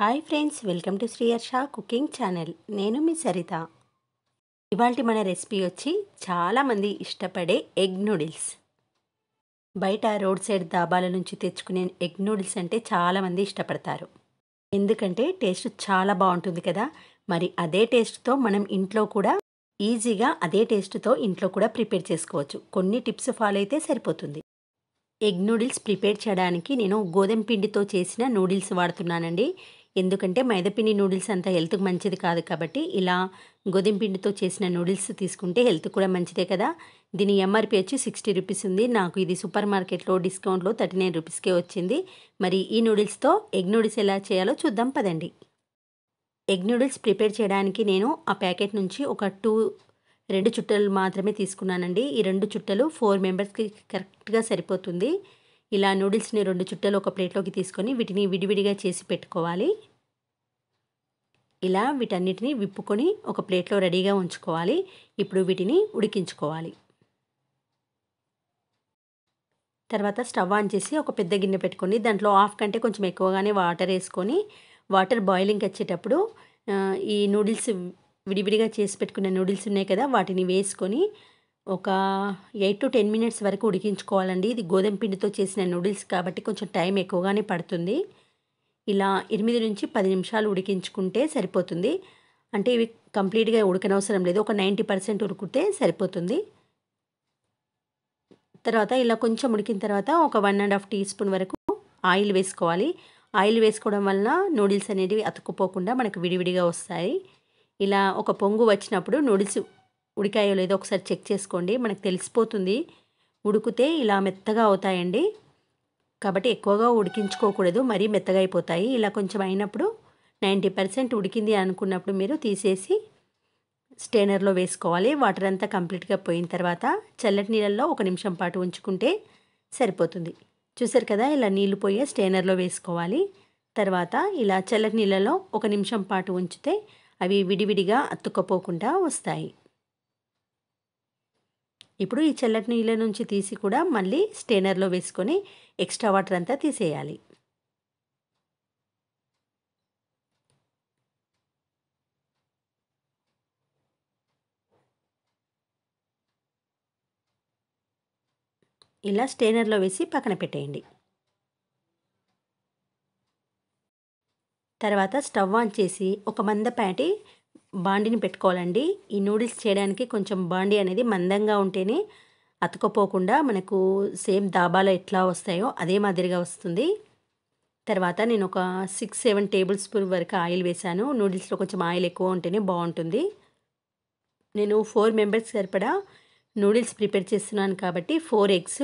hi friends welcome to Shri cooking channel నేను మీ సరిత ఇవాళ మన రెసిపీ వచ్చి చాలామంది ఇష్టపడే ఎగ్ నూడిల్స్ బయట రోడ్ సైడ్ దాబాల నుంచి తెచ్చుకునే ఎగ్ నూడిల్స్ అంటే చాలామంది ఇష్టపడతారు ఎందుకంటే టేస్ట్ చాలా బాగుంటుంది కదా మరి అదే టేస్ట్తో మనం ఇంట్లో కూడా ఈజీగా అదే టేస్ట్తో ఇంట్లో కూడా ప్రిపేర్ చేసుకోవచ్చు కొన్ని టిప్స్ ఫాలో అయితే సరిపోతుంది ఎగ్ నూడిల్స్ ప్రిపేర్ చేయడానికి నేను గోధుమ పిండితో చేసిన నూడిల్స్ వాడుతున్నానండి ఎందుకంటే మైదాపిండి నూడిల్స్ అంత హెల్త్కి మంచిది కాదు కాబట్టి ఇలా గోధుమ పిండితో చేసిన నూడిల్స్ తీసుకుంటే హెల్త్ కూడా మంచిదే కదా దీని ఎంఆర్పి వచ్చి సిక్స్టీ రూపీస్ ఉంది నాకు ఇది సూపర్ మార్కెట్లో డిస్కౌంట్లో థర్టీ నైన్ రూపీస్కే వచ్చింది మరి ఈ నూడిల్స్తో ఎగ్ నూడిల్స్ ఎలా చేయాలో చూద్దాం పదండి ఎగ్ నూడిల్స్ ప్రిపేర్ చేయడానికి నేను ఆ ప్యాకెట్ నుంచి ఒక టూ రెండు చుట్టలు మాత్రమే తీసుకున్నానండి ఈ రెండు చుట్టలు ఫోర్ మెంబర్స్కి కరెక్ట్గా సరిపోతుంది ఇలా నూడిల్స్ని రెండు చుట్టలు ఒక ప్లేట్లోకి తీసుకొని వీటిని విడివిడిగా చేసి పెట్టుకోవాలి ఇలా వీటన్నిటిని విప్పుకొని ఒక ప్లేట్లో రెడీగా ఉంచుకోవాలి ఇప్పుడు వీటిని ఉడికించుకోవాలి తర్వాత స్టవ్ ఆన్ చేసి ఒక పెద్ద గిన్నె పెట్టుకొని దాంట్లో హాఫ్ కంటే కొంచెం ఎక్కువగానే వాటర్ వేసుకొని వాటర్ బాయిలింగ్ వచ్చేటప్పుడు ఈ నూడిల్స్ విడివిడిగా చేసి పెట్టుకున్న నూడిల్స్ ఉన్నాయి కదా వాటిని వేసుకొని ఒక ఎయిట్ టు టెన్ మినిట్స్ వరకు ఉడికించుకోవాలండి ఇది గోధుమ పిండితో చేసిన నూడిల్స్ కాబట్టి కొంచెం టైం ఎక్కువగానే పడుతుంది ఇలా ఎనిమిది నుంచి పది నిమిషాలు ఉడికించుకుంటే సరిపోతుంది అంటే ఇవి కంప్లీట్గా ఉడకనవసరం లేదు ఒక నైంటీ పర్సెంట్ ఉడికితే సరిపోతుంది తర్వాత ఇలా కొంచెం ఉడికిన తర్వాత ఒక one and half teaspoon వరకు ఆయిల్ వేసుకోవాలి ఆయిల్ వేసుకోవడం వల్ల నూడిల్స్ అనేవి అతుక్కుపోకుండా మనకు విడివిడిగా వస్తాయి ఇలా ఒక పొంగు వచ్చినప్పుడు నూడిల్స్ ఉడికాయో లేదో ఒకసారి చెక్ చేసుకోండి మనకు తెలిసిపోతుంది ఉడికితే ఇలా మెత్తగా అవుతాయండి కాబట్టి ఎక్కువగా ఉడికించుకోకూడదు మరీ మెత్తగా అయిపోతాయి ఇలా కొంచెం అయినప్పుడు నైంటీ పర్సెంట్ ఉడికింది అనుకున్నప్పుడు మీరు తీసేసి స్టేనర్లో వేసుకోవాలి వాటర్ అంతా కంప్లీట్గా పోయిన తర్వాత చల్లటి నీళ్ళల్లో ఒక నిమిషం పాటు ఉంచుకుంటే సరిపోతుంది చూసారు కదా ఇలా నీళ్లు పోయే స్టేనర్లో వేసుకోవాలి తర్వాత ఇలా చల్లటి నీళ్ళలో ఒక నిమిషం పాటు ఉంచితే అవి విడివిడిగా అతుక్కపోకుండా వస్తాయి ఇప్పుడు ఈ చల్లటి నీళ్ళ నుంచి తీసి కూడా మళ్ళీ స్టెయినర్లో వేసుకొని ఎక్స్ట్రా వాటర్ అంతా తీసేయాలి ఇలా స్టెయినర్లో వేసి పక్కన పెట్టేయండి తర్వాత స్టవ్ ఆన్ చేసి ఒక మందపాటి బాండిని పెట్టుకోవాలండి ఈ నూడిల్స్ చేయడానికి కొంచెం బాండి అనేది మందంగా ఉంటేనే అతుకపోకుండా మనకు సేమ్ దాబాలో ఎట్లా వస్తాయో అదే మాదిరిగా వస్తుంది తర్వాత నేను ఒక సిక్స్ సెవెన్ టేబుల్ స్పూన్ వరకు ఆయిల్ వేశాను నూడిల్స్లో కొంచెం ఆయిల్ ఎక్కువ ఉంటేనే బాగుంటుంది నేను ఫోర్ మెంబర్స్ సరిపడా నూడిల్స్ ప్రిపేర్ చేస్తున్నాను కాబట్టి ఫోర్ ఎగ్స్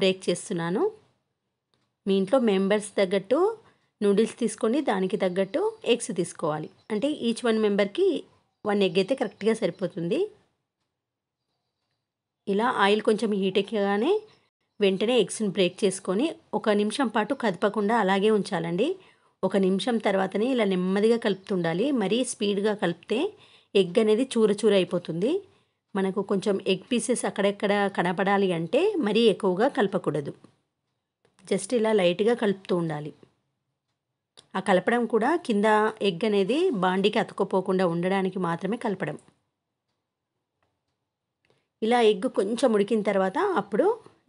బ్రేక్ చేస్తున్నాను మీ ఇంట్లో మెంబర్స్ తగ్గట్టు నూడిల్స్ తీసుకొని దానికి తగ్గట్టు ఎగ్స్ తీసుకోవాలి అంటే ఈచ్ వన్ మెంబర్కి వన్ ఎగ్ అయితే కరెక్ట్గా సరిపోతుంది ఇలా ఆయిల్ కొంచెం హీట్ ఎక్కగానే వెంటనే ఎగ్స్ని బ్రేక్ చేసుకొని ఒక నిమిషం పాటు కదపకుండా అలాగే ఉంచాలండి ఒక నిమిషం తర్వాతనే ఇలా నెమ్మదిగా కలుపుతుండాలి మరీ స్పీడ్గా కలిపితే ఎగ్ అనేది చూర చూర అయిపోతుంది మనకు కొంచెం ఎగ్ పీసెస్ అక్కడెక్కడ కనపడాలి అంటే మరీ ఎక్కువగా కలపకూడదు జస్ట్ ఇలా లైట్గా కలుపుతూ ఉండాలి ఆ కలపడం కూడా కింద ఎగ్ అనేది బాండికి అతుక్కుపోకుండా ఉండడానికి మాత్రమే కలపడం ఇలా ఎగ్ కొంచెం ఉడికిన తర్వాత అప్పుడు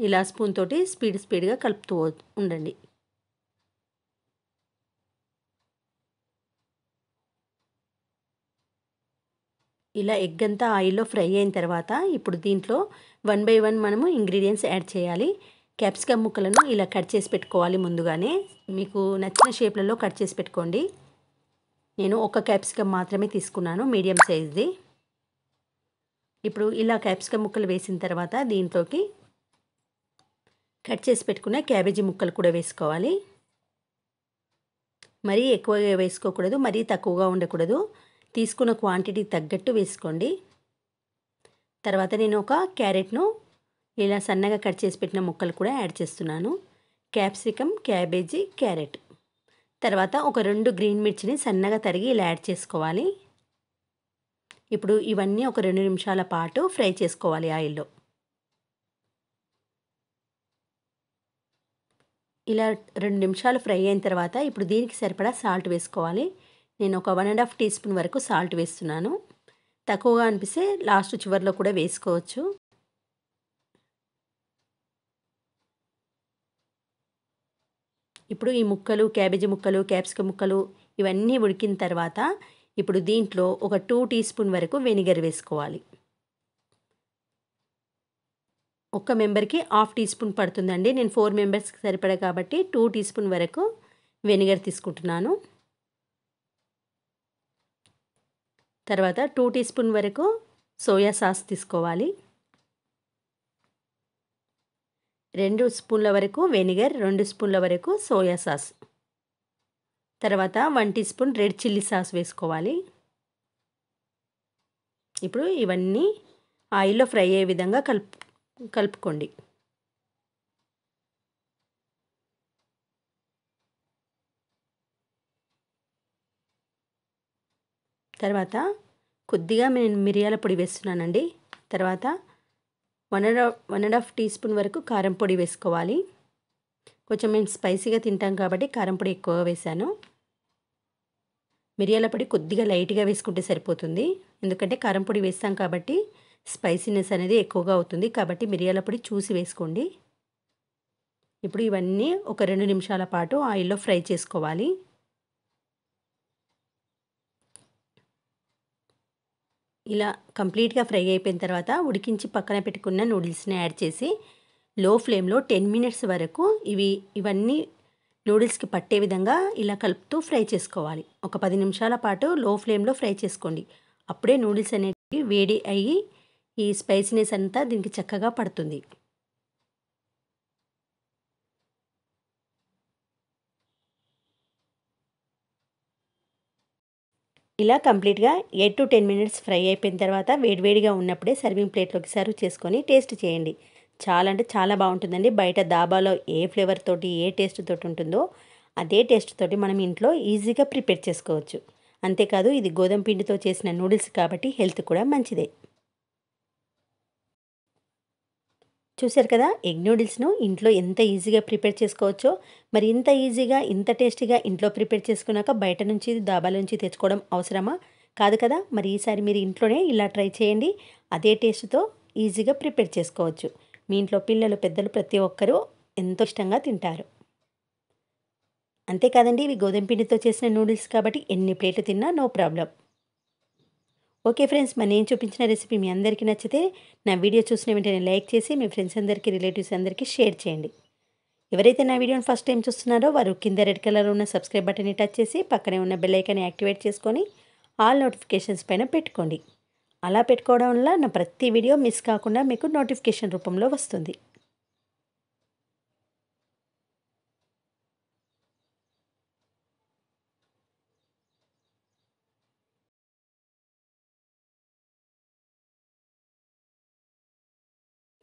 ఇలా స్పూన్ తోటి స్పీడ్ స్పీడ్గా కలుపుతూ ఉండండి ఇలా ఎగ్ అంతా ఆయిల్లో ఫ్రై అయిన తర్వాత ఇప్పుడు దీంట్లో వన్ బై వన్ మనము ఇంగ్రీడియంట్స్ యాడ్ చేయాలి క్యాప్సికమ్ ముక్కలను ఇలా కట్ చేసి పెట్టుకోవాలి ముందుగానే మీకు నచ్చిన షేప్లలో కట్ చేసి పెట్టుకోండి నేను ఒక క్యాప్సికమ్ మాత్రమే తీసుకున్నాను మీడియం సైజ్ది ఇప్పుడు ఇలా క్యాప్సికమ్ ముక్కలు వేసిన తర్వాత దీంట్లోకి కట్ చేసి పెట్టుకున్న క్యాబేజీ ముక్కలు కూడా వేసుకోవాలి మరీ ఎక్కువగా వేసుకోకూడదు మరీ తక్కువగా ఉండకూడదు తీసుకున్న క్వాంటిటీ తగ్గట్టు వేసుకోండి తర్వాత నేను ఒక క్యారెట్ను ఇలా సన్నగా కట్ చేసి పెట్టిన ముక్కలు కూడా యాడ్ చేస్తున్నాను క్యాప్సికమ్ క్యాబేజీ క్యారెట్ తర్వాత ఒక రెండు గ్రీన్ మిర్చిని సన్నగా తరిగి ఇలా యాడ్ చేసుకోవాలి ఇప్పుడు ఇవన్నీ ఒక రెండు నిమిషాల పాటు ఫ్రై చేసుకోవాలి ఆయిల్లో ఇలా రెండు నిమిషాలు ఫ్రై అయిన తర్వాత ఇప్పుడు దీనికి సరిపడా సాల్ట్ వేసుకోవాలి నేను ఒక one and half teaspoon వరకు సాల్ట్ వేస్తున్నాను తక్కువగా అనిపిస్తే లాస్ట్ చివరిలో కూడా వేసుకోవచ్చు ఇప్పుడు ఈ ముక్కలు క్యాబేజీ ముక్కలు క్యాప్సికం ముక్కలు ఇవన్నీ ఉడికిన తర్వాత ఇప్పుడు దీంట్లో ఒక టూ టీ స్పూన్ వరకు వెనిగర్ వేసుకోవాలి ఒక్క మెంబర్కి హాఫ్ టీ స్పూన్ పడుతుందండి నేను ఫోర్ మెంబర్స్కి సరిపడా కాబట్టి టూ టీ స్పూన్ వరకు వెనిగర్ తీసుకుంటున్నాను తర్వాత టూ టీ స్పూన్ వరకు సోయా సాస్ తీసుకోవాలి రెండు స్పూన్ల వరకు వెనిగర్ రెండు స్పూన్ల వరకు సోయా సాస్ తర్వాత one teaspoon red chilli sauce వేసుకోవాలి ఇప్పుడు ఇవన్నీ ఆయిల్లో ఫ్రై అయ్యే విధంగా కలుపు కలుపుకోండి తర్వాత కొద్దిగా మిరియాల పొడి వేస్తున్నానండి తర్వాత one and one and half teaspoon వరకు కారం పొడి వేసుకోవాలి కొంచెం మేము స్పైసీగా తింటాం కాబట్టి కారం పొడి ఎక్కువగా వేశాను మిరియాల పొడి కొద్దిగా లైట్గా వేసుకుంటే సరిపోతుంది ఎందుకంటే కారం పొడి వేస్తాం కాబట్టి స్పైసీనెస్ అనేది ఎక్కువగా అవుతుంది కాబట్టి మిరియాల పొడి చూసి వేసుకోండి ఇప్పుడు ఇవన్నీ ఒక రెండు నిమిషాల పాటు ఆయిల్లో ఫ్రై చేసుకోవాలి ఇలా కంప్లీట్గా ఫ్రై అయిపోయిన తర్వాత ఉడికించి పక్కన పెట్టుకున్న నూడిల్స్ని యాడ్ చేసి లో ఫ్లేమ్లో టెన్ మినిట్స్ వరకు ఇవి ఇవన్నీ నూడిల్స్కి పట్టే విధంగా ఇలా కలుపుతూ ఫ్రై చేసుకోవాలి ఒక పది నిమిషాల పాటు లో ఫ్లేమ్లో ఫ్రై చేసుకోండి అప్పుడే నూడిల్స్ అనేవి వేడి అయ్యి ఈ స్పైసీనెస్ అంతా దీనికి చక్కగా పడుతుంది ఇలా కంప్లీట్గా eight to ten minutes fry అయిపోయిన తర్వాత వేడివేడిగా ఉన్నప్పుడే సర్వింగ్ ప్లేట్లోకి సర్వ్ చేసుకొని టేస్ట్ చేయండి చాలా అంటే చాలా బాగుంటుందండి బయట దాబాలో ఏ ఫ్లేవర్ తోటి ఏ టేస్ట్ తోటి ఉంటుందో అదే టేస్ట్ తోటి మనం ఇంట్లో ఈజీగా ప్రిపేర్ చేసుకోవచ్చు అంతేకాదు ఇది గోధుమ పిండితో చేసిన నూడిల్స్ కాబట్టి హెల్త్ కూడా మంచిదే చూశారు కదా ఎగ్ నూడిల్స్ను ఇంట్లో ఎంత ఈజీగా ప్రిపేర్ చేసుకోవచ్చో మరి ఇంత ఈజీగా ఇంత టేస్టీగా ఇంట్లో ప్రిపేర్ చేసుకున్నాక బయట నుంచి దాబాల నుంచి తెచ్చుకోవడం అవసరమా కాదు కదా మరి ఈసారి మీరు ఇంట్లోనే ఇలా ట్రై చేయండి అదే టేస్ట్తో ఈజీగా ప్రిపేర్ చేసుకోవచ్చు మీ ఇంట్లో పిల్లలు పెద్దలు ప్రతి ఒక్కరూ ఎంతో ఇష్టంగా తింటారు అంతేకాదండి ఇవి గోధుమ పిండితో చేసిన నూడిల్స్ కాబట్టి ఎన్ని ప్లేట్లు తిన్నా నో ప్రాబ్లం ఓకే ఫ్రెండ్స్ మరి నేను చూపించిన రెసిపీ మీ అందరికీ నచ్చితే నా వీడియో చూసిన వెంటనే లైక్ చేసి మీ ఫ్రెండ్స్ అందరికీ రిలేటివ్స్ అందరికీ షేర్ చేయండి ఎవరైతే నా వీడియోని ఫస్ట్ టైం చూస్తున్నారో వారు కింద రెడ్ కలర్ ఉన్న సబ్స్క్రైబ్ బటన్ని టచ్ చేసి పక్కనే ఉన్న బెల్లైకాన్ని యాక్టివేట్ చేసుకొని ఆల్ నోటిఫికేషన్స్ పైన పెట్టుకోండి అలా పెట్టుకోవడం వల్ల నా ప్రతి వీడియో మిస్ కాకుండా మీకు నోటిఫికేషన్ రూపంలో వస్తుంది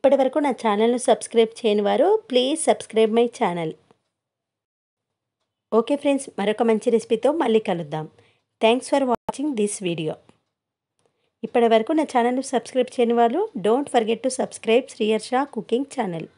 ఇప్పటివరకు నా ఛానల్ను సబ్స్క్రైబ్ చేయని వారు please subscribe my channel okay friends మరొక మంచి రెసిపీతో మళ్ళీ కలుద్దాం thanks for watching this video ఇప్పటివరకు నా ఛానల్ను సబ్స్క్రైబ్ చేయని వాళ్ళు don't forget to subscribe Sriharsha cooking channel